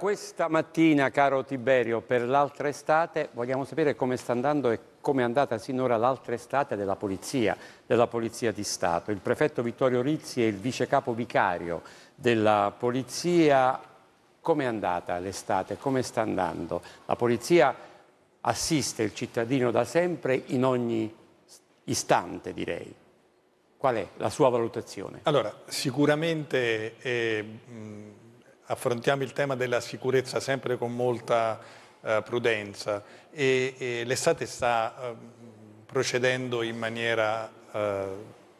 Questa mattina, caro Tiberio, per l'altra estate vogliamo sapere come sta andando e come è andata sinora l'altra estate della Polizia, della Polizia di Stato. Il prefetto Vittorio Rizzi è il vice capo vicario della Polizia, come è andata l'estate, come sta andando? La Polizia assiste il cittadino da sempre in ogni istante, direi. Qual è la sua valutazione? Allora, sicuramente... Eh, mh affrontiamo il tema della sicurezza sempre con molta eh, prudenza e, e l'estate sta eh, procedendo in maniera eh,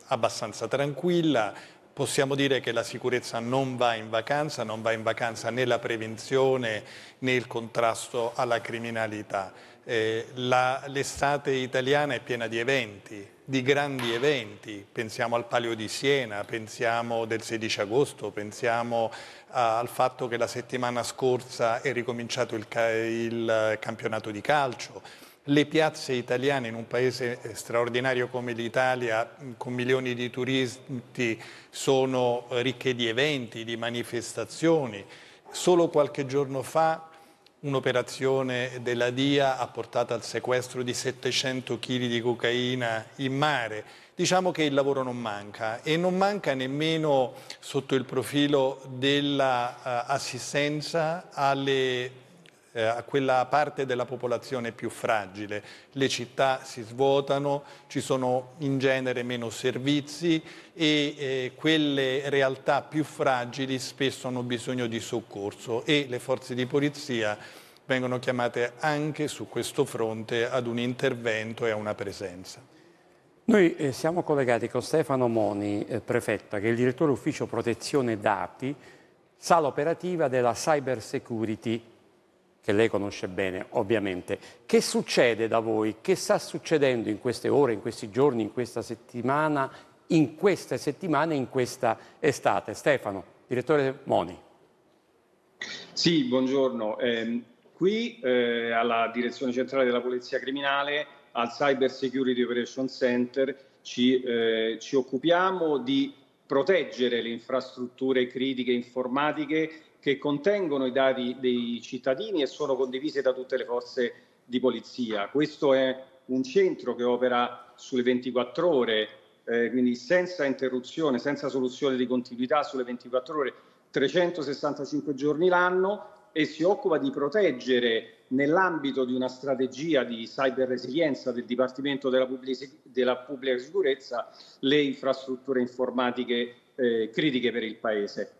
abbastanza tranquilla, possiamo dire che la sicurezza non va in vacanza, non va in vacanza né la prevenzione né il contrasto alla criminalità eh, l'estate italiana è piena di eventi, di grandi eventi, pensiamo al Palio di Siena, pensiamo del 16 agosto, pensiamo ah, al fatto che la settimana scorsa è ricominciato il, il campionato di calcio, le piazze italiane in un paese straordinario come l'Italia, con milioni di turisti, sono ricche di eventi, di manifestazioni. Solo qualche giorno fa un'operazione della DIA ha portato al sequestro di 700 kg di cocaina in mare. Diciamo che il lavoro non manca e non manca nemmeno sotto il profilo dell'assistenza eh, alle eh, a quella parte della popolazione più fragile. Le città si svuotano, ci sono in genere meno servizi e eh, quelle realtà più fragili spesso hanno bisogno di soccorso e le forze di polizia vengono chiamate anche su questo fronte ad un intervento e a una presenza. Noi eh, siamo collegati con Stefano Moni, eh, prefetta, che è il direttore ufficio protezione dati, sala operativa della Cyber Security che lei conosce bene, ovviamente. Che succede da voi? Che sta succedendo in queste ore, in questi giorni, in questa settimana, in queste settimane, in questa estate? Stefano, direttore Moni. Sì, buongiorno. Eh, qui eh, alla Direzione Centrale della Polizia Criminale, al Cyber Security Operation Center, ci, eh, ci occupiamo di proteggere le infrastrutture critiche informatiche che contengono i dati dei cittadini e sono condivise da tutte le forze di polizia. Questo è un centro che opera sulle 24 ore, eh, quindi senza interruzione, senza soluzione di continuità sulle 24 ore, 365 giorni l'anno e si occupa di proteggere nell'ambito di una strategia di cyber resilienza del Dipartimento della Pubblica, della Pubblica Sicurezza le infrastrutture informatiche eh, critiche per il Paese.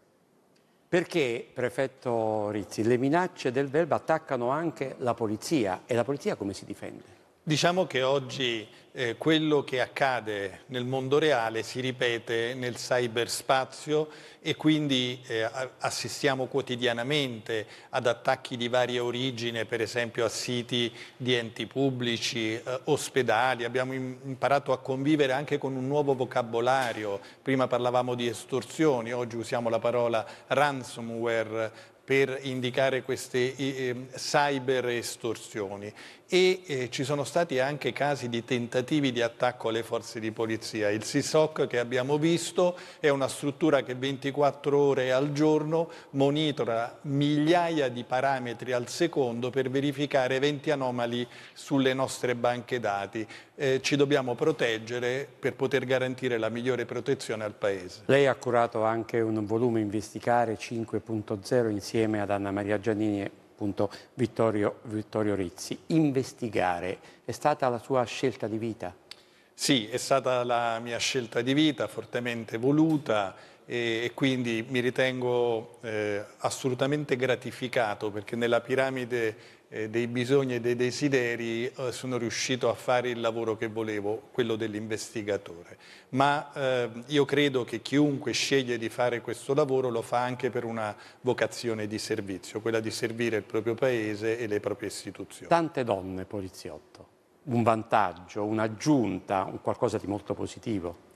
Perché, prefetto Rizzi, le minacce del verbo attaccano anche la polizia e la polizia come si difende? Diciamo che oggi eh, quello che accade nel mondo reale si ripete nel cyberspazio e quindi eh, assistiamo quotidianamente ad attacchi di varia origine, per esempio a siti di enti pubblici, eh, ospedali, abbiamo imparato a convivere anche con un nuovo vocabolario, prima parlavamo di estorsioni, oggi usiamo la parola ransomware per indicare queste eh, cyber estorsioni e eh, ci sono stati anche casi di tentativi di attacco alle forze di polizia. Il SISOC che abbiamo visto è una struttura che 24 ore al giorno monitora migliaia di parametri al secondo per verificare eventi anomali sulle nostre banche dati. Eh, ci dobbiamo proteggere per poter garantire la migliore protezione al Paese. Lei ha curato anche un volume Investigare 5.0 insieme insieme ad Anna Maria Giannini e appunto Vittorio, Vittorio Rizzi. Investigare è stata la sua scelta di vita? Sì, è stata la mia scelta di vita, fortemente voluta e, e quindi mi ritengo eh, assolutamente gratificato perché nella piramide dei bisogni e dei desideri eh, sono riuscito a fare il lavoro che volevo, quello dell'investigatore. Ma eh, io credo che chiunque sceglie di fare questo lavoro lo fa anche per una vocazione di servizio, quella di servire il proprio paese e le proprie istituzioni. Tante donne poliziotto, un vantaggio, un'aggiunta, un qualcosa di molto positivo.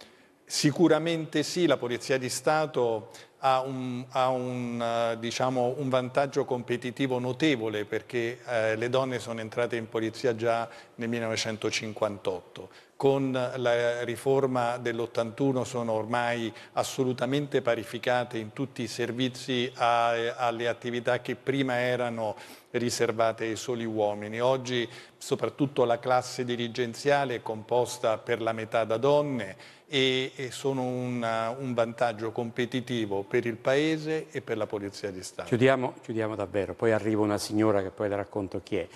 Sicuramente sì, la Polizia di Stato ha un, ha un, eh, diciamo, un vantaggio competitivo notevole perché eh, le donne sono entrate in polizia già nel 1958. Con la riforma dell'81 sono ormai assolutamente parificate in tutti i servizi a, alle attività che prima erano riservate ai soli uomini. Oggi soprattutto la classe dirigenziale è composta per la metà da donne e, e sono una, uh, un vantaggio competitivo per il Paese e per la Polizia di Stato. Chiudiamo, chiudiamo davvero, poi arriva una signora che poi le racconto chi è.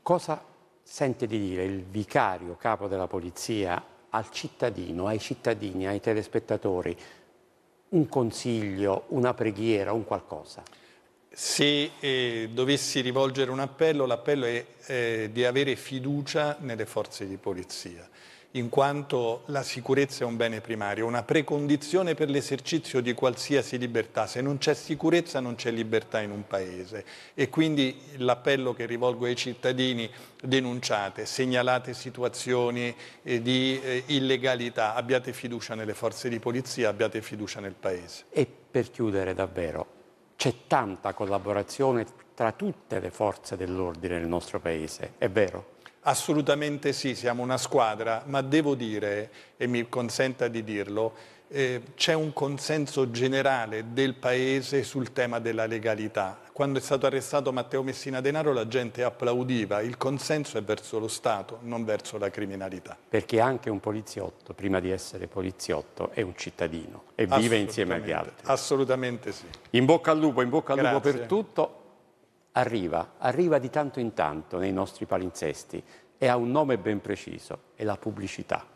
Cosa sente di dire il vicario capo della Polizia al cittadino, ai cittadini, ai telespettatori? Un consiglio, una preghiera, un qualcosa? Se eh, dovessi rivolgere un appello, l'appello è eh, di avere fiducia nelle forze di polizia, in quanto la sicurezza è un bene primario, una precondizione per l'esercizio di qualsiasi libertà. Se non c'è sicurezza non c'è libertà in un paese e quindi l'appello che rivolgo ai cittadini, denunciate, segnalate situazioni eh, di eh, illegalità, abbiate fiducia nelle forze di polizia, abbiate fiducia nel paese. E per chiudere davvero, c'è tanta collaborazione tra tutte le forze dell'ordine nel nostro Paese, è vero? Assolutamente sì, siamo una squadra, ma devo dire, e mi consenta di dirlo, eh, c'è un consenso generale del Paese sul tema della legalità. Quando è stato arrestato Matteo Messina Denaro la gente applaudiva, il consenso è verso lo Stato, non verso la criminalità. Perché anche un poliziotto, prima di essere poliziotto, è un cittadino e vive insieme agli altri. Assolutamente sì. In bocca al lupo, in bocca al Grazie. lupo per tutto. Arriva, arriva di tanto in tanto nei nostri palinsesti e ha un nome ben preciso, è la pubblicità.